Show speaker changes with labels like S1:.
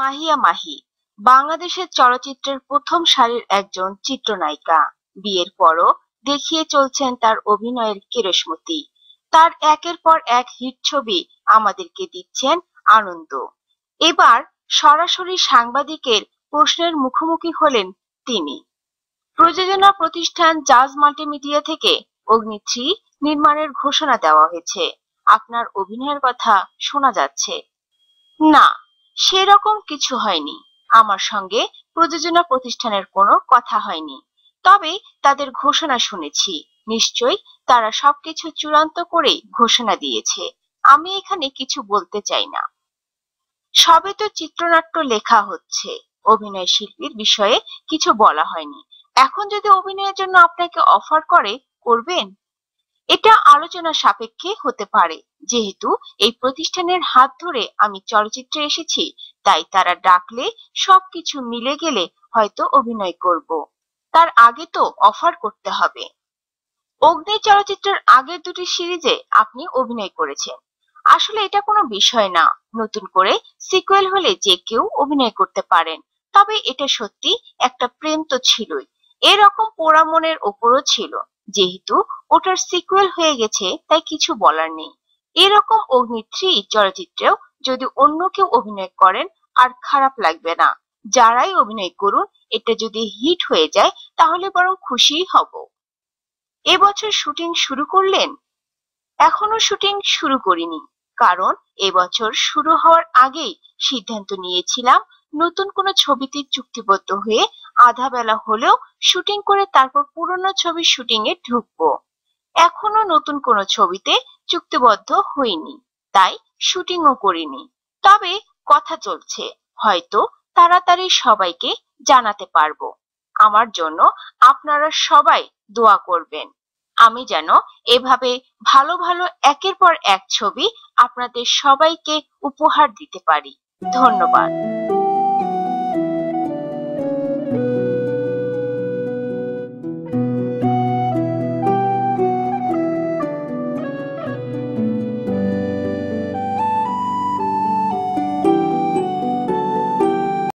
S1: মাহিয়া মাহি বাংলাদেশের চলচ্চিত্রের প্রথম সারির একজন চিত্রনায়িকা বিয়ের পরও দেখিয়ে চলছেন তার অভিনয়ের কেরসমতি তার একের পর এক হিট ছবি আমাদেরকে দিচ্ছেন আনন্দ এবার সরাসরি সাংবাদিকের প্রশ্নের মুখোমুখি হলেন তিনি প্রযোজনা প্রতিষ্ঠান জাজ মাল্টিমিডিয়া থেকে অগ্নিত্রী নির্মাণের ঘোষণা দেওয়া হয়েছে আপনার অভিনয়ের কথা শোনা যাচ্ছে না সেরকম কিছু হয়নি আমার সঙ্গে প্রযোজনা প্রতিষ্ঠানের কোনো কথা হয়নি তবে তাদের ঘোষণা শুনেছি নিশ্চয় তারা সবকিছু চূড়ান্ত করে ঘোষণা দিয়েছে আমি এখানে কিছু বলতে চাই না সবে তো চিত্রনাট্য লেখা হচ্ছে অভিনয় শিল্পীর বিষয়ে কিছু বলা হয়নি এখন যদি অভিনয়ের জন্য আপনাকে অফার করে করবেন এটা আলোচনা সাপেক্ষে হতে পারে যেহেতু এই প্রতিষ্ঠানের হাত ধরে আমি চলচ্চিত্রে এসেছি তাই তারা ডাকলে সবকিছু মিলে গেলে হয়তো অভিনয় করব তার আগে তো অফার করতে হবে অগ্নি চলচ্চিত্রের আগের দুটি সিরিজে আপনি অভিনয় করেছেন আসলে এটা কোনো বিষয় না নতুন করে সিকুয়েল হলে যে কেউ অভিনয় করতে পারেন তবে এটা সত্যি একটা প্রেম তো ছিলই এরকম পোড়া মনের ওপরও ছিল, যেহেতু ওটার সিকুয়েল হয়ে গেছে তাই কিছু বলার নেই। এরকম অগ্নি থ্রি চলচ্চিত্রেও যদি অন্য কেউ অভিনয় করেন আর খারাপ লাগবে না যারাই অভিনয় করুন এটা যদি হিট হয়ে যায় তাহলে বরং খুশি হব এবছর শুটিং শুরু করলেন এখনো শুটিং শুরু করিনি কারণ এবছর শুরু হওয়ার আগেই সিদ্ধান্ত নিয়েছিলাম নতুন কোনো ছবিতে চুক্তিবদ্ধ হয়ে আধা বেলা হলেও শুটিং করে তারপর পুরনো ছবি শুটিং এ ঢুকবো এখনো নতুন কোনো ছবিতে চুক্তিবদ্ধ হইনি তাই শুটিংও করিনি তবে কথা চলছে হয়তো তাড়াতাড়ি সবাইকে জানাতে পারবো আমার জন্য আপনারা সবাই দোয়া করবেন আমি যেন এভাবে ভালো ভালো একের পর এক ছবি আপনাদের সবাইকে উপহার দিতে পারি ধন্যবাদ